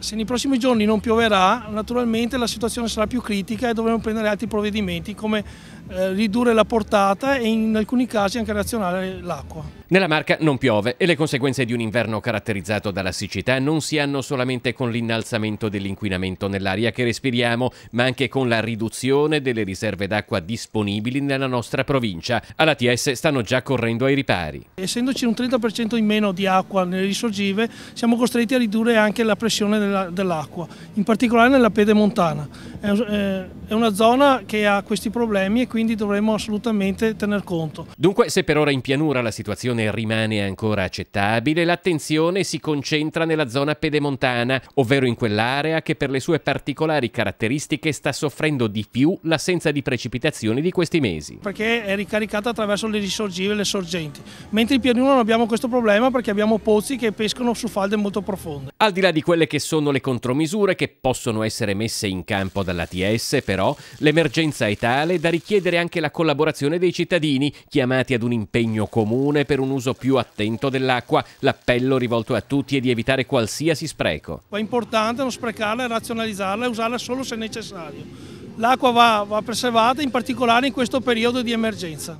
Se nei prossimi giorni non pioverà, naturalmente la situazione sarà più critica e dovremo prendere altri provvedimenti come eh, ridurre la portata e in alcuni casi anche razionare l'acqua. Nella Marca non piove e le conseguenze di un inverno caratterizzato dalla siccità non si hanno solamente con l'innalzamento dell'inquinamento nell'aria che respiriamo, ma anche con la riduzione delle riserve d'acqua disponibili nella nostra provincia. Alla TS stanno già correndo ai ripari. Essendoci un 30% in meno di acqua nelle risorgive, siamo costretti a ridurre anche la pressione dell'acqua, in particolare nella pedemontana. Eh, è una zona che ha questi problemi e quindi dovremmo assolutamente tener conto. Dunque, se per ora in pianura la situazione situazione rimane ancora accettabile, l'attenzione si concentra nella zona pedemontana, ovvero in quell'area che per le sue particolari caratteristiche sta soffrendo di più l'assenza di precipitazioni di questi mesi. Perché è ricaricata attraverso le risorgive e le sorgenti, mentre in Pianura non abbiamo questo problema perché abbiamo pozzi che pescano su falde molto profonde. Al di là di quelle che sono le contromisure che possono essere messe in campo dall'ATS, però, l'emergenza è tale da richiedere anche la collaborazione dei cittadini, chiamati ad un impegno comune per un un uso più attento dell'acqua. L'appello rivolto a tutti è di evitare qualsiasi spreco. È importante non sprecarla, razionalizzarla e usarla solo se necessario. L'acqua va, va preservata in particolare in questo periodo di emergenza.